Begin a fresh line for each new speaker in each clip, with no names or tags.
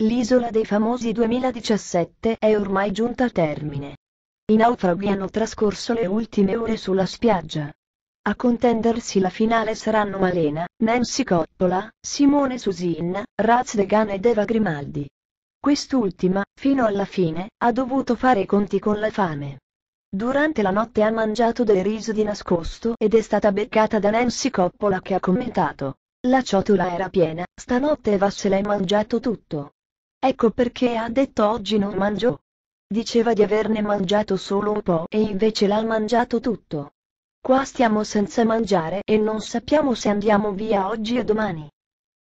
L'isola dei famosi 2017 è ormai giunta a termine. I naufraghi hanno trascorso le ultime ore sulla spiaggia. A contendersi la finale saranno Malena, Nancy Coppola, Simone Susin, Raz Degan ed Eva Grimaldi. Quest'ultima, fino alla fine, ha dovuto fare i conti con la fame. Durante la notte ha mangiato del riso di nascosto ed è stata beccata da Nancy Coppola che ha commentato. La ciotola era piena, stanotte Eva se l'hai mangiato tutto. Ecco perché ha detto oggi non mangio. Diceva di averne mangiato solo un po' e invece l'ha mangiato tutto. Qua stiamo senza mangiare e non sappiamo se andiamo via oggi o domani.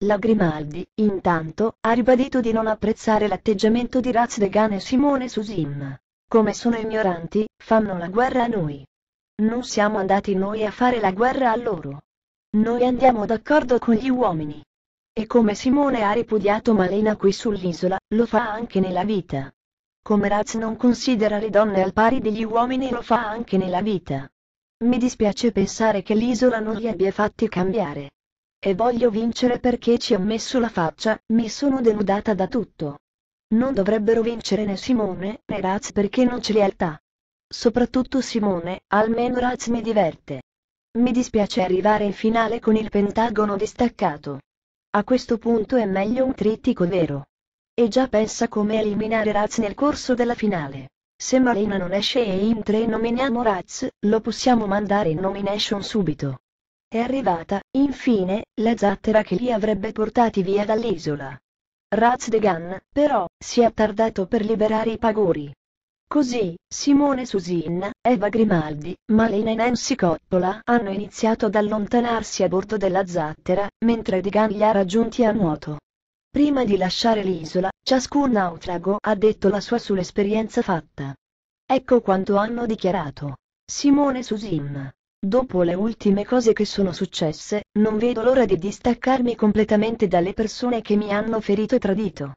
La Grimaldi, intanto, ha ribadito di non apprezzare l'atteggiamento di Razdegan e Simone Susim. Come sono ignoranti, fanno la guerra a noi. Non siamo andati noi a fare la guerra a loro. Noi andiamo d'accordo con gli uomini. E come Simone ha ripudiato Malena qui sull'isola, lo fa anche nella vita. Come Raz non considera le donne al pari degli uomini lo fa anche nella vita. Mi dispiace pensare che l'isola non li abbia fatti cambiare. E voglio vincere perché ci ho messo la faccia, mi sono denudata da tutto. Non dovrebbero vincere né Simone, né Raz perché non c'è lealtà. Soprattutto Simone, almeno Raz mi diverte. Mi dispiace arrivare in finale con il pentagono distaccato. A questo punto è meglio un trittico vero. E già pensa come eliminare Raz nel corso della finale. Se Marina non esce e in tre nominiamo Raz, lo possiamo mandare in nomination subito. È arrivata, infine, la zattera che li avrebbe portati via dall'isola. Raz Degan, però, si è tardato per liberare i pagori. Così, Simone Susin, Eva Grimaldi, Malena e Nancy Coppola hanno iniziato ad allontanarsi a bordo della zattera, mentre Reagan li ha raggiunti a nuoto. Prima di lasciare l'isola, ciascun naufrago ha detto la sua sull'esperienza fatta. Ecco quanto hanno dichiarato. Simone Susin. Dopo le ultime cose che sono successe, non vedo l'ora di distaccarmi completamente dalle persone che mi hanno ferito e tradito.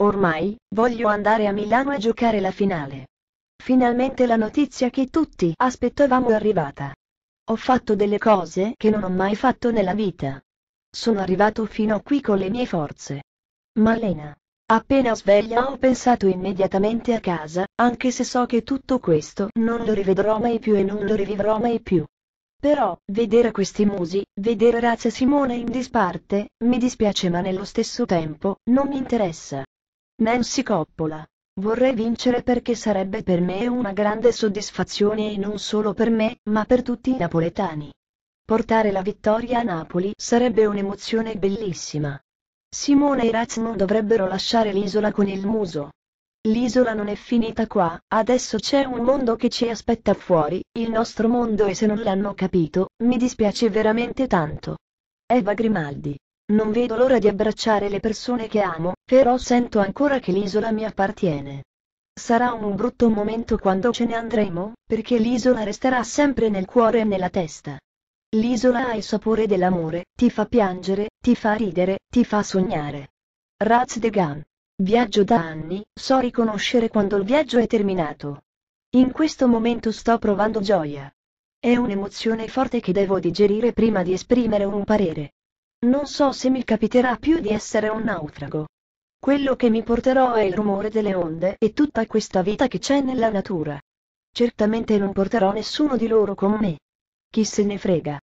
Ormai, voglio andare a Milano a giocare la finale. Finalmente la notizia che tutti aspettavamo è arrivata. Ho fatto delle cose che non ho mai fatto nella vita. Sono arrivato fino a qui con le mie forze. Malena. Appena sveglia ho pensato immediatamente a casa, anche se so che tutto questo non lo rivedrò mai più e non lo rivivrò mai più. Però, vedere questi musi, vedere Razza Simone in disparte, mi dispiace ma nello stesso tempo, non mi interessa. Nancy Coppola. Vorrei vincere perché sarebbe per me una grande soddisfazione e non solo per me, ma per tutti i napoletani. Portare la vittoria a Napoli sarebbe un'emozione bellissima. Simone e Raz non dovrebbero lasciare l'isola con il muso. L'isola non è finita qua, adesso c'è un mondo che ci aspetta fuori, il nostro mondo e se non l'hanno capito, mi dispiace veramente tanto. Eva Grimaldi. Non vedo l'ora di abbracciare le persone che amo, però sento ancora che l'isola mi appartiene. Sarà un brutto momento quando ce ne andremo, perché l'isola resterà sempre nel cuore e nella testa. L'isola ha il sapore dell'amore, ti fa piangere, ti fa ridere, ti fa sognare. Raz de Gan. Viaggio da anni, so riconoscere quando il viaggio è terminato. In questo momento sto provando gioia. È un'emozione forte che devo digerire prima di esprimere un parere. Non so se mi capiterà più di essere un naufrago. Quello che mi porterò è il rumore delle onde e tutta questa vita che c'è nella natura. Certamente non porterò nessuno di loro con me. Chi se ne frega.